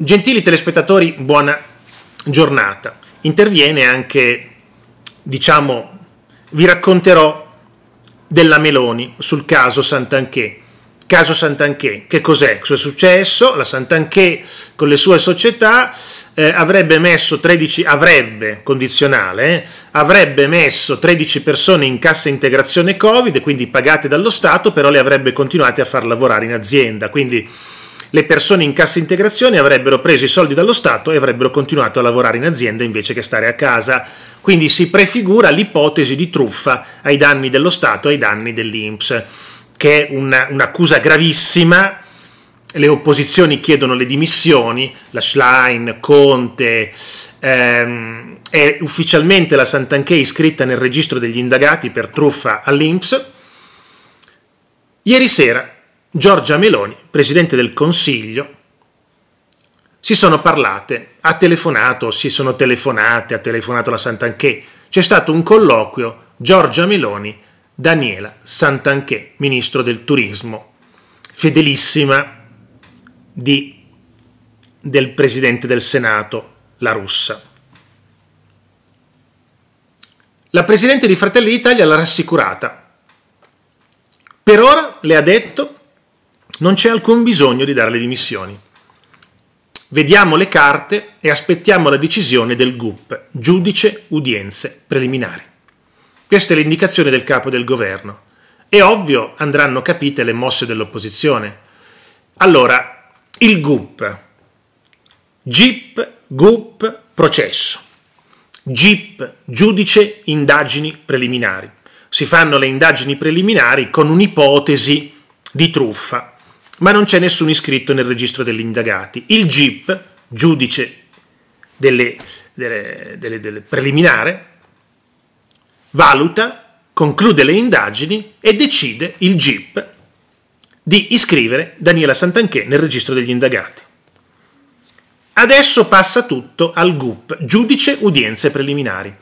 Gentili telespettatori, buona giornata. Interviene anche, diciamo, vi racconterò della Meloni sul caso Sant'Anché. Caso Sant'Anché, che cos'è? Cosa è successo? La Sant'Anché con le sue società eh, avrebbe messo 13, avrebbe, condizionale, eh, avrebbe messo 13 persone in cassa integrazione Covid, quindi pagate dallo Stato, però le avrebbe continuate a far lavorare in azienda. Quindi le persone in cassa integrazione avrebbero preso i soldi dallo Stato e avrebbero continuato a lavorare in azienda invece che stare a casa. Quindi si prefigura l'ipotesi di truffa ai danni dello Stato ai danni dell'Inps, che è una, un'accusa gravissima. Le opposizioni chiedono le dimissioni, la Schlein, Conte, ehm, è ufficialmente la Sant'Anché iscritta nel registro degli indagati per truffa all'Inps. Ieri sera Giorgia Meloni, Presidente del Consiglio, si sono parlate, ha telefonato, si sono telefonate, ha telefonato la Santanchè, c'è stato un colloquio Giorgia Meloni, Daniela Santanchè, Ministro del Turismo, fedelissima di, del Presidente del Senato, la russa. La Presidente di Fratelli d'Italia l'ha rassicurata. Per ora le ha detto non c'è alcun bisogno di dare le dimissioni. Vediamo le carte e aspettiamo la decisione del GUP, giudice udienze preliminari. Questa è l'indicazione del capo del governo. È ovvio andranno capite le mosse dell'opposizione. Allora, il GUP, GIP, GUP, processo. GIP, giudice indagini preliminari. Si fanno le indagini preliminari con un'ipotesi di truffa ma non c'è nessuno iscritto nel registro degli indagati. Il GIP, giudice delle, delle, delle, delle preliminare, valuta, conclude le indagini e decide il GIP di iscrivere Daniela Santanchè nel registro degli indagati. Adesso passa tutto al GUP, giudice udienze preliminari.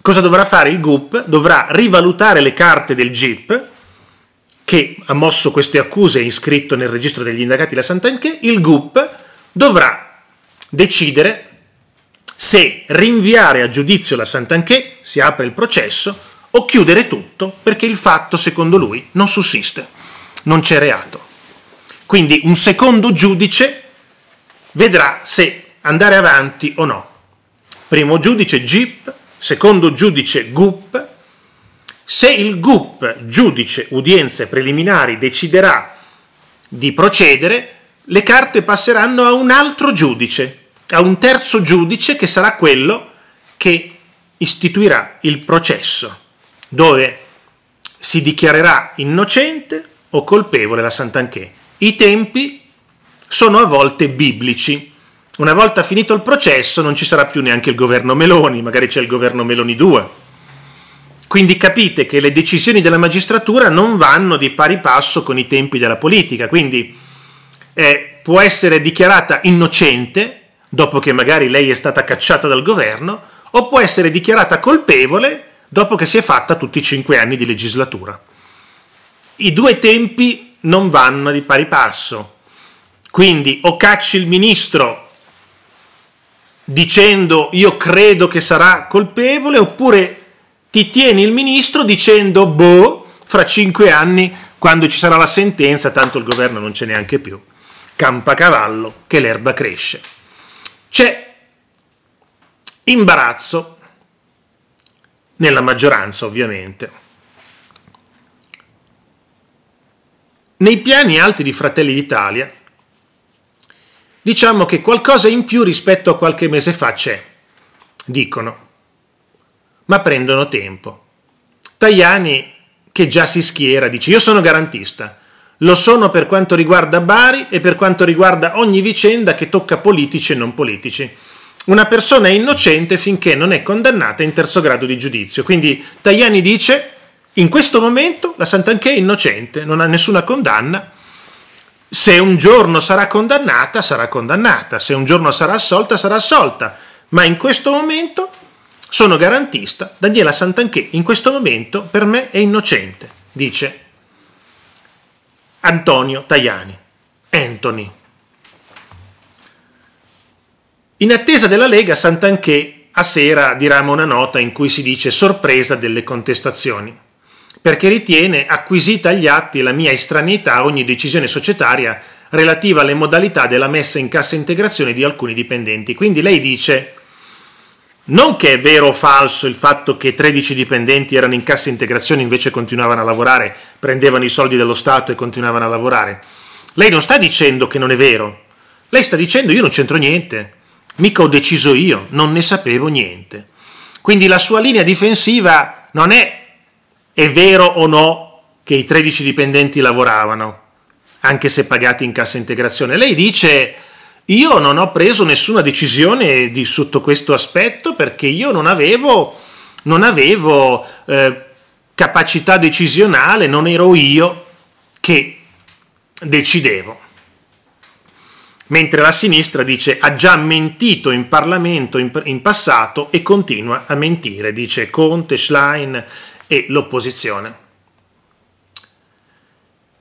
Cosa dovrà fare il GUP? Dovrà rivalutare le carte del GIP che ha mosso queste accuse e iscritto nel registro degli indagati la Santanchè, il GUP dovrà decidere se rinviare a giudizio la Santanchè, si apre il processo, o chiudere tutto perché il fatto, secondo lui, non sussiste, non c'è reato. Quindi un secondo giudice vedrà se andare avanti o no. Primo giudice GIP, secondo giudice GUP, se il GUP, giudice udienze preliminari, deciderà di procedere, le carte passeranno a un altro giudice, a un terzo giudice che sarà quello che istituirà il processo, dove si dichiarerà innocente o colpevole la Sant'Anché. I tempi sono a volte biblici. Una volta finito il processo non ci sarà più neanche il governo Meloni, magari c'è il governo Meloni 2 quindi capite che le decisioni della magistratura non vanno di pari passo con i tempi della politica, quindi eh, può essere dichiarata innocente dopo che magari lei è stata cacciata dal governo o può essere dichiarata colpevole dopo che si è fatta tutti i cinque anni di legislatura. I due tempi non vanno di pari passo, quindi o cacci il ministro dicendo io credo che sarà colpevole oppure ti tieni il ministro dicendo boh, fra cinque anni, quando ci sarà la sentenza, tanto il governo non c'è neanche più. Campa cavallo che l'erba cresce. C'è imbarazzo nella maggioranza, ovviamente. Nei piani alti di Fratelli d'Italia, diciamo che qualcosa in più rispetto a qualche mese fa c'è, dicono ma prendono tempo. Tajani, che già si schiera, dice io sono garantista, lo sono per quanto riguarda Bari e per quanto riguarda ogni vicenda che tocca politici e non politici. Una persona è innocente finché non è condannata in terzo grado di giudizio. Quindi Tajani dice, in questo momento la Sant'Anchè è innocente, non ha nessuna condanna. Se un giorno sarà condannata, sarà condannata. Se un giorno sarà assolta, sarà assolta. Ma in questo momento sono garantista, Daniela Santanché in questo momento per me è innocente, dice Antonio Tajani. Anthony. In attesa della Lega, Santanché a sera dirama una nota in cui si dice sorpresa delle contestazioni, perché ritiene acquisita agli atti la mia estraneità a ogni decisione societaria relativa alle modalità della messa in cassa integrazione di alcuni dipendenti. Quindi lei dice non che è vero o falso il fatto che 13 dipendenti erano in cassa integrazione invece continuavano a lavorare, prendevano i soldi dello Stato e continuavano a lavorare. Lei non sta dicendo che non è vero, lei sta dicendo io non c'entro niente, mica ho deciso io, non ne sapevo niente. Quindi la sua linea difensiva non è è vero o no che i 13 dipendenti lavoravano, anche se pagati in cassa integrazione. Lei dice io non ho preso nessuna decisione di, sotto questo aspetto perché io non avevo, non avevo eh, capacità decisionale, non ero io che decidevo. Mentre la sinistra dice ha già mentito in Parlamento in, in passato e continua a mentire, dice Conte, Schlein e l'opposizione.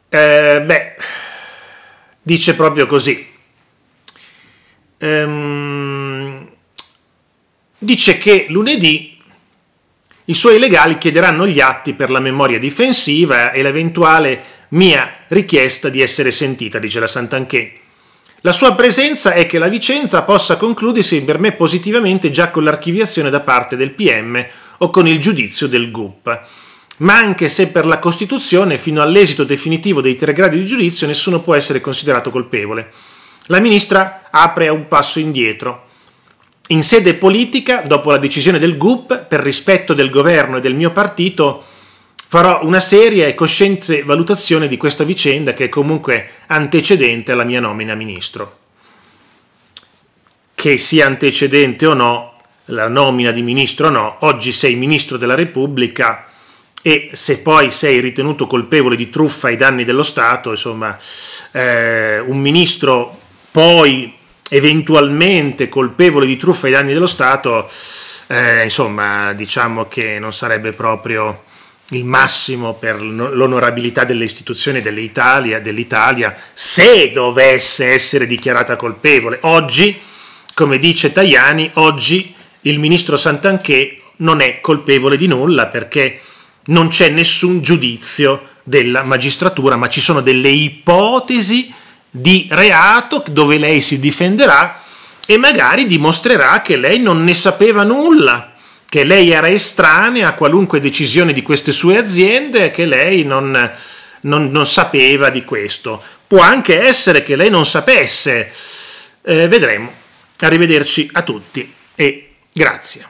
Eh, beh, dice proprio così ehm, dice che lunedì i suoi legali chiederanno gli atti per la memoria difensiva e l'eventuale mia richiesta di essere sentita, dice la Santanché. La sua presenza è che la Vicenza possa concludersi per me positivamente già con l'archiviazione da parte del PM o con il giudizio del GUP, ma anche se per la Costituzione fino all'esito definitivo dei tre gradi di giudizio nessuno può essere considerato colpevole. La ministra apre un passo indietro. In sede politica, dopo la decisione del GUP, per rispetto del governo e del mio partito, farò una seria e cosciente valutazione di questa vicenda che è comunque antecedente alla mia nomina a ministro. Che sia antecedente o no, la nomina di ministro o no, oggi sei ministro della Repubblica e se poi sei ritenuto colpevole di truffa ai danni dello Stato, insomma, eh, un ministro poi eventualmente colpevole di truffa ai danni dello Stato, eh, insomma, diciamo che non sarebbe proprio il massimo per l'onorabilità delle istituzioni dell'Italia, dell'Italia se dovesse essere dichiarata colpevole. Oggi, come dice Tajani, oggi il ministro Santanché non è colpevole di nulla perché non c'è nessun giudizio della magistratura, ma ci sono delle ipotesi di reato dove lei si difenderà e magari dimostrerà che lei non ne sapeva nulla, che lei era estranea a qualunque decisione di queste sue aziende e che lei non, non, non, sapeva di questo. Può anche essere che lei non sapesse. Eh, vedremo. Arrivederci a tutti e grazie.